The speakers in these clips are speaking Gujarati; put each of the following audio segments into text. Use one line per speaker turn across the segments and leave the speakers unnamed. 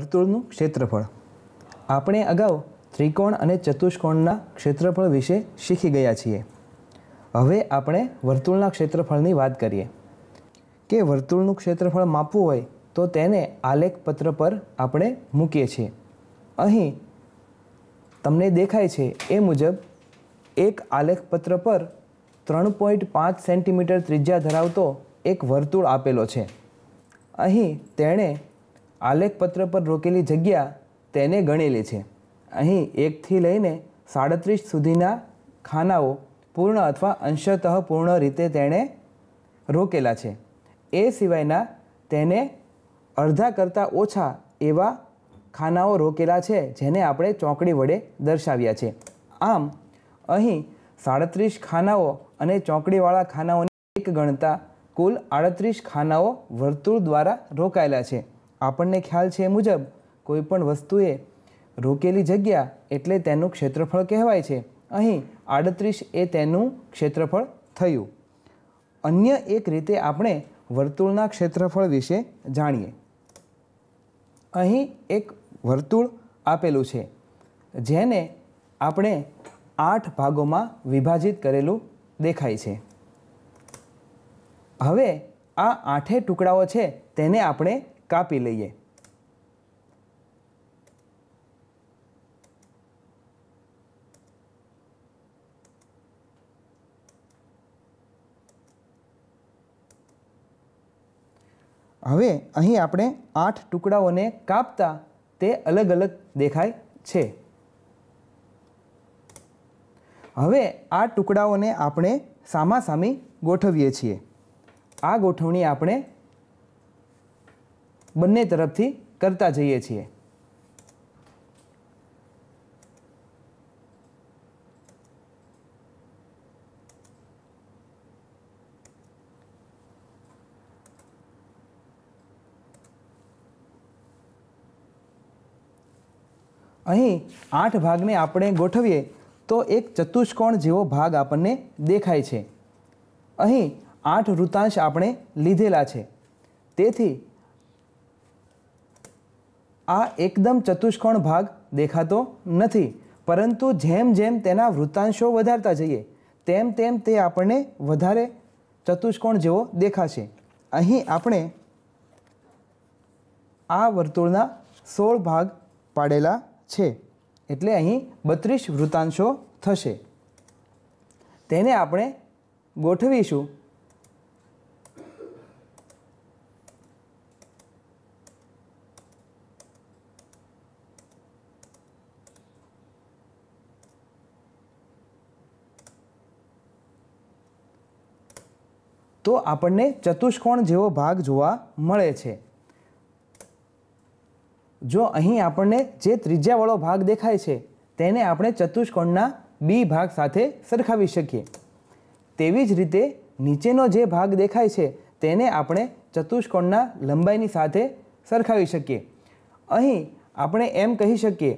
વર્તુળનું ક્ષેત્રફળ આપણે અગાઉ ત્રિકોણ અને ચતુષ્કોણના ક્ષેત્રફળ વિશે શીખી ગયા છીએ હવે આપણે વર્તુળના ક્ષેત્રફળની વાત કરીએ કે વર્તુળનું ક્ષેત્રફળ માપવું હોય તો તેને આલેખપત્ર પર આપણે મૂકીએ છીએ અહીં તમને દેખાય છે એ મુજબ એક આલેખપત્ર પર ત્રણ પોઈન્ટ પાંચ સેન્ટીમીટર ત્રિજ્યા ધરાવતો એક વર્તુળ આપેલો છે અહીં તેણે આલેખપત્ર પર રોકેલી જગ્યા તેને ગણેલી છે અહીં એકથી લઈને સાડત્રીસ સુધીના ખાનાઓ પૂર્ણ અથવા અંશતઃ પૂર્ણ રીતે તેણે રોકેલા છે એ સિવાયના તેને અડધા કરતાં ઓછા એવા ખાનાઓ રોકેલા છે જેને આપણે ચોકડી વડે દર્શાવ્યા છે આમ અહીં સાડત્રીસ ખાનાઓ અને ચોકડીવાળા ખાનાઓને એક ગણતા કુલ આડત્રીસ ખાનાઓ વર્તુળ દ્વારા રોકાયેલા છે આપણને ખ્યાલ છે એ મુજબ કોઈ પણ વસ્તુએ રોકેલી જગ્યા એટલે તેનું ક્ષેત્રફળ કહેવાય છે અહીં આડત્રીસ એ તેનું ક્ષેત્રફળ થયું અન્ય એક રીતે આપણે વર્તુળના ક્ષેત્રફળ વિશે જાણીએ અહીં એક વર્તુળ આપેલું છે જેને આપણે આઠ ભાગોમાં વિભાજિત કરેલું દેખાય છે હવે આ આઠે ટુકડાઓ છે તેને આપણે કાપી લઈએ હવે અહીં આપણે આઠ ટુકડાઓને કાપતા તે અલગ અલગ દેખાય છે હવે આ ટુકડાઓને આપણે સામા સામી ગોઠવીએ છીએ આ ગોઠવણી આપણે બંને તરફથી કરતા જઈએ છીએ અહીં આઠ ભાગને આપણે ગોઠવીએ તો એક ચતુષ્કોણ જેવો ભાગ આપણને દેખાય છે અહીં આઠ વૃતાંશ આપણે લીધેલા છે તેથી આ એકદમ ચતુષ્કોણ ભાગ દેખાતો નથી પરંતુ જેમ જેમ તેના વૃત્તાંશો વધારતા જઈએ તેમ તેમ તે આપણને વધારે ચતુષ્કોણ જેવો દેખાશે અહીં આપણે આ વર્તુળના સોળ ભાગ પાડેલા છે એટલે અહીં બત્રીસ વૃત્તાંશો થશે તેને આપણે ગોઠવીશું તો આપણને ચતુષ્કોણ જેવો ભાગ જોવા મળે છે જો અહીં આપણને જે ત્રિજ્યાવાળો ભાગ દેખાય છે તેને આપણે ચતુષ્કોણના બી ભાગ સાથે સરખાવી શકીએ તેવી જ રીતે નીચેનો જે ભાગ દેખાય છે તેને આપણે ચતુષ્કોણના લંબાઈની સાથે સરખાવી શકીએ અહીં આપણે એમ કહી શકીએ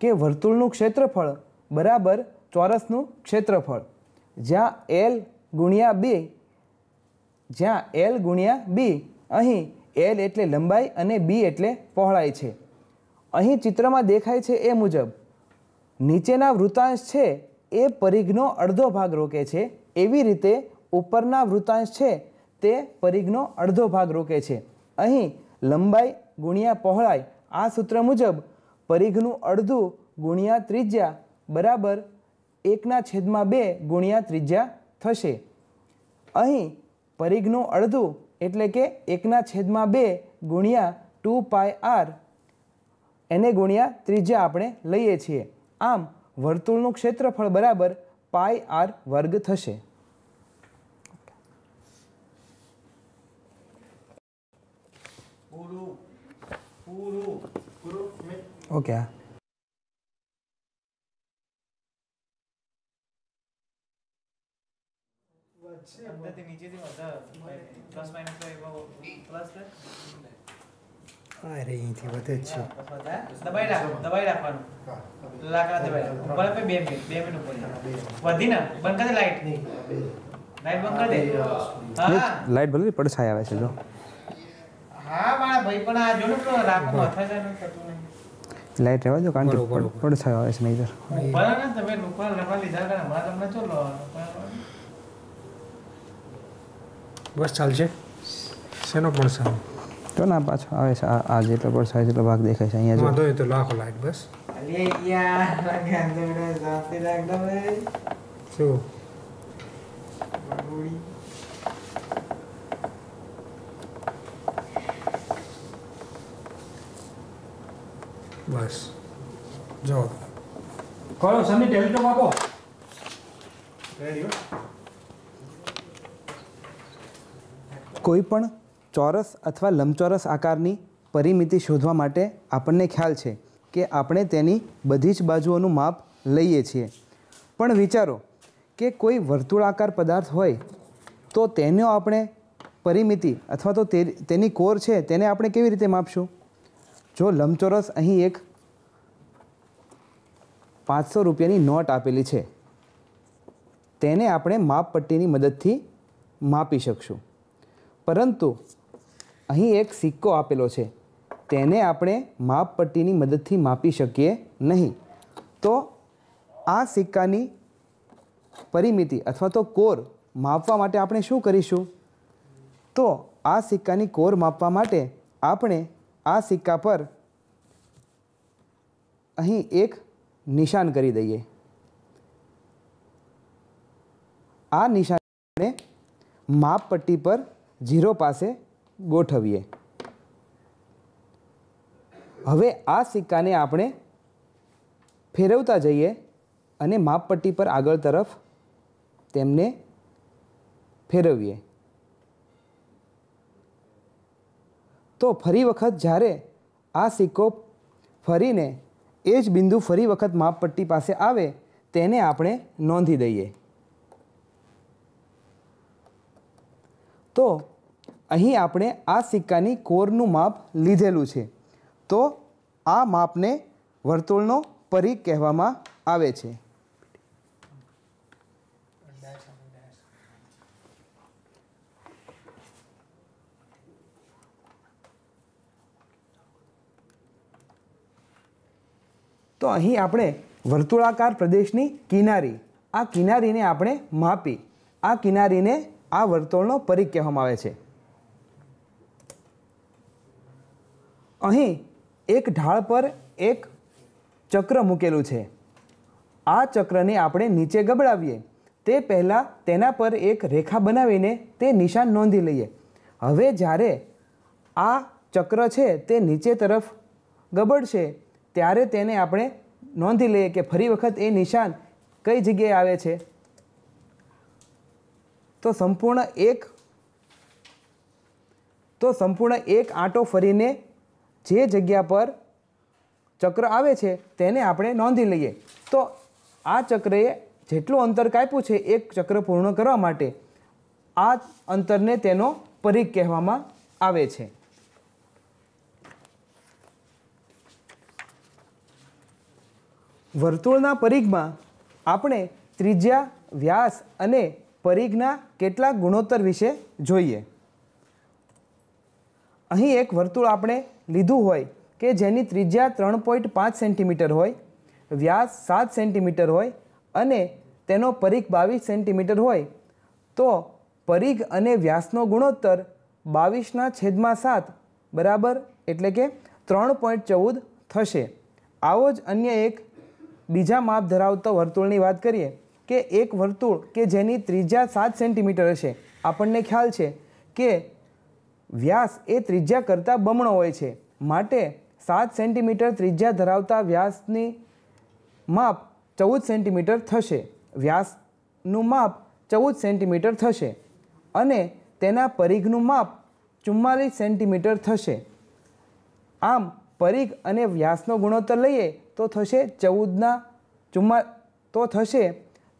કે વર્તુળનું ક્ષેત્રફળ બરાબર ચોરસનું ક્ષેત્રફળ જ્યાં એલ ગુણ્યા બે જ્યાં એલ ગુણ્યા બી અહીં એલ એટલે લંબાઈ અને બી એટલે પહોળાઈ છે અહીં ચિત્રમાં દેખાય છે એ મુજબ નીચેના વૃતાંશ છે એ પરિઘનો અડધો ભાગ રોકે છે એવી રીતે ઉપરના વૃતાંશ છે તે પરિઘનો અડધો ભાગ રોકે છે અહીં લંબાઈ ગુણ્યા પહોળાઈ આ સૂત્ર મુજબ પરિઘનું અડધું ગુણ્યા ત્રિજ્યા બરાબર એકના છેદમાં બે ગુણ્યા ત્રિજ્યા થશે અહીં પરિઘનું અડધું એટલે કે એકના છેદમાં બે ગુણ્યા ટુ પાય આર એને ગુણ્યા ત્રિજ્યા આપણે લઈએ છીએ આમ વર્તુળનું ક્ષેત્રફળ બરાબર પાય આર વર્ગ થશે ઓકે નીચેથી પ્લસ માઇનસ હોય એવો પ્લસ છે અરે અહીંથી વધે છે દબાઈ રાખો દબાઈ રાખવાનું લાકડા દબાઈ રાખો ઉપર આપે બે મિનિટ બે મિનિટ ઉપર વધી ના બંધ કરી લાઈટ નહીં લાઈટ બંધ કરી દે હા લાઈટ ભલે પડછાઈ આવે છે જો હા મારા ભાઈ પણ આ જો ને તો રાખો અથાજા ન થતું નહીં લાઈટ રહેવા દો કારણ કે પડછાઈ આવે છે નહીં ઉપર ને તમે લોકો લવા લીધા કરે મારા તમને ચોલો બસ ચાલશે શેનો પણ સાવ તો ના પાછો આવે છે આ જેટલો પણ સાઈઝ એટલો ભાગ દેખાય છે અહીંયા જો તો લાખો લાઈટ બસ શું બસ જો કોલો સમી ટેલિટોમ આપો રેડિયો કોઈપણ ચોરસ અથવા લંબચોરસ આકારની પરિમિતિ શોધવા માટે આપણને ખ્યાલ છે કે આપણે તેની બધી જ બાજુઓનું માપ લઈએ છીએ પણ વિચારો કે કોઈ વર્તુળાકાર પદાર્થ હોય તો તેનો આપણે પરિમિતિ અથવા તો તેની કોર છે તેને આપણે કેવી રીતે માપશું જો લંબચોરસ અહીં એક પાંચસો રૂપિયાની નોટ આપેલી છે તેને આપણે માપપટ્ટીની મદદથી માપી શકશું પરંતુ અહીં એક સિક્કો આપેલો છે તેને આપણે માપપટ્ટીની મદદથી માપી શકીએ નહીં તો આ સિક્કાની પરિમિતિ અથવા તો કોર માપવા માટે આપણે શું કરીશું તો આ સિક્કાની કોર માપવા માટે આપણે આ સિક્કા પર અહીં એક નિશાન કરી દઈએ આ નિશાન આપણે માપપટ્ટી પર ઝીરો પાસે ગોઠવીએ હવે આ સિક્કાને આપણે ફેરવતા જઈએ અને માપપટ્ટી પર આગળ તરફ તેમને ફેરવીએ તો ફરી વખત જ્યારે આ સિક્કો ફરીને એ જ બિંદુ ફરી વખત માપપટ્ટી પાસે આવે તેને આપણે નોંધી દઈએ તો અહીં આપણે આ સિક્કાની કોરનું માપ લીધેલું છે તો આ માપને વર્તુળનો પરી કહેવામાં આવે છે તો અહીં આપણે વર્તુળાકાર પ્રદેશની કિનારી આ કિનારીને આપણે માપી આ કિનારીને આ વર્તુળનો પરિઘ કહેવામાં આવે છે અહીં એક ઢાળ પર એક ચક્ર મૂકેલું છે આ ચક્રને આપણે નીચે ગબડાવીએ તે પહેલાં તેના પર એક રેખા બનાવીને તે નિશાન નોંધી લઈએ હવે જ્યારે આ ચક્ર છે તે નીચે તરફ ગબડશે ત્યારે તેને આપણે નોંધી લઈએ કે ફરી વખત એ નિશાન કઈ જગ્યાએ આવે છે તો સંપૂર્ણ એક તો સંપૂર્ણ એક આંટો ફરીને જે જગ્યા પર ચક્ર આવે છે તેને આપણે નોંધી લઈએ તો આ ચક્રએ જેટલું અંતર કાપ્યું છે એક ચક્ર પૂર્ણ કરવા માટે આ અંતરને તેનો પરિઘ કહેવામાં આવે છે વર્તુળના પરિઘમાં આપણે ત્રિજ્યા વ્યાસ અને પરિઘના કેટલાક ગુણોત્તર વિશે જોઈએ અહીં એક વર્તુળ આપણે લીધું હોય કે જેની ત્રિજ્યા ત્રણ પોઈન્ટ પાંચ સેન્ટીમીટર હોય વ્યાસ સાત સેન્ટીમીટર હોય અને તેનો પરિઘ બાવીસ સેન્ટીમીટર હોય તો પરિઘ અને વ્યાસનો ગુણોત્તર બાવીસના છેદમાં સાત બરાબર એટલે કે ત્રણ પોઈન્ટ ચૌદ થશે આવો જ અન્ય એક બીજા માપ ધરાવતો વર્તુળની વાત કરીએ કે એક વર્તુળ કે જેની ત્રિજ્યા સાત સેન્ટીમીટર હશે આપણને ખ્યાલ છે કે વ્યાસ એ ત્રિજ્યા કરતાં બમણો હોય છે માટે સાત સેન્ટીમીટર ત્રિજ્યા ધરાવતા વ્યાસની માપ ચૌદ સેન્ટીમીટર થશે વ્યાસનું માપ ચૌદ સેન્ટીમીટર થશે અને તેના પરિઘનું માપ ચુમ્માલીસ સેન્ટીમીટર થશે આમ પરિઘ અને વ્યાસનો ગુણોત્તર લઈએ તો થશે ચૌદના ચુમ્મા તો થશે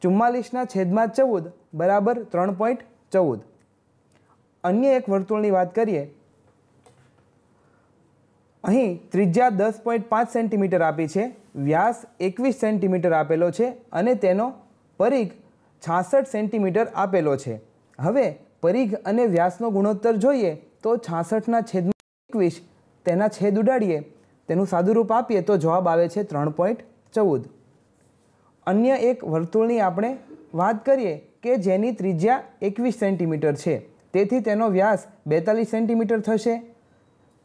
ચુમ્માલીસના છેદમાં ચૌદ બરાબર ત્રણ પોઈન્ટ ચૌદ અન્ય એક વર્તુળની વાત કરીએ અહીં ત્રિજ્યા દસ પોઈન્ટ પાંચ સેન્ટીમીટર આપી છે વ્યાસ એકવીસ સેન્ટીમીટર આપેલો છે અને તેનો પરિઘ છાસઠ સેન્ટીમીટર આપેલો છે હવે પરિઘ અને વ્યાસનો ગુણોત્તર જોઈએ તો છાસઠના છેદમાં એકવીસ તેના છેદ ઉડાડીએ તેનું સાદુરૂપ આપીએ તો જવાબ આવે છે ત્રણ પોઈન્ટ ચૌદ અન્ય એક વર્તુળની આપણે વાત કરીએ કે જેની ત્રિજ્યા એકવીસ સેન્ટીમીટર છે તેથી તેનો વ્યાસ બેતાલીસ સેન્ટીમીટર થશે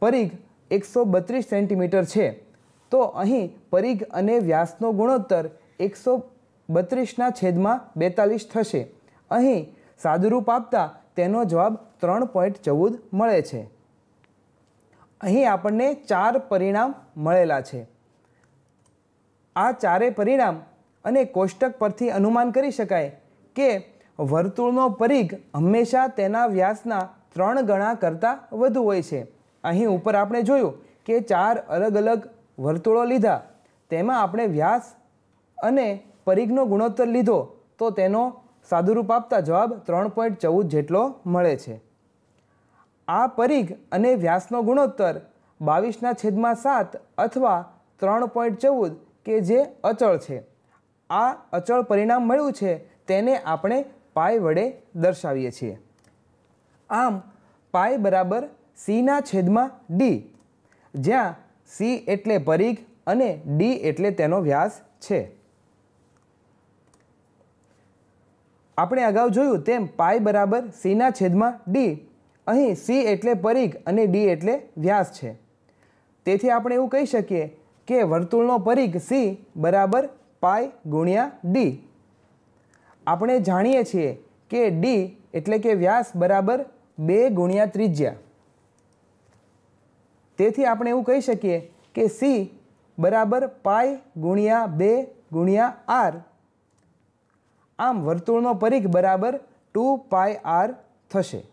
પરિઘ એકસો બત્રીસ સેન્ટીમીટર છે તો અહીં પરિઘ અને વ્યાસનો ગુણોત્તર એકસો બત્રીસના છેદમાં બેતાલીસ થશે અહીં સાદુરૂપ આપતા તેનો જવાબ ત્રણ પોઈન્ટ ચૌદ મળે છે અહીં આપણને ચાર પરિણામ મળેલા છે આ ચારે પરિણામ અને કોષ્ટક પરથી અનુમાન કરી શકાય કે વર્તુળનો પરિઘ હંમેશા તેના વ્યાસના ત્રણ ગણા કરતાં વધુ હોય છે અહીં ઉપર આપણે જોયું કે ચાર અલગ અલગ વર્તુળો લીધા તેમાં આપણે વ્યાસ અને પરિઘનો ગુણોત્તર લીધો તો તેનો સાદુરૂપ આપતા જવાબ ત્રણ પોઈન્ટ ચૌદ જેટલો મળે છે આ પરિઘ અને વ્યાસનો ગુણોત્તર બાવીસના છેદમાં સાત અથવા ત્રણ પોઈન્ટ ચૌદ કે જે અચળ છે આ અચળ પરિણામ મળ્યું છે તેને આપણે પાય વડે દર્શાવીએ છીએ આમ પાય બરાબર સીના છેદમાં ડી જ્યાં સી એટલે પરિઘ અને ડી એટલે તેનો વ્યાસ છે આપણે અગાઉ જોયું તેમ પાય બરાબર સીના છેદમાં ડી અહીં સી એટલે પરિઘ અને ડી એટલે વ્યાસ છે તેથી આપણે એવું કહી શકીએ કે વર્તુળનો પરિઘ સી બરાબર પાય ગુણ્યા ડી આપણે જાણીએ છીએ કે ડી એટલે કે વ્યાસ બરાબર બે ગુણ્યા ત્રિજ્યા તેથી આપણે એવું કહી શકીએ કે સી બરાબર પાય ગુણ્યા બે ગુણ્યા આર આમ વર્તુળનો પરિઘ બરાબર ટુ પાય આર થશે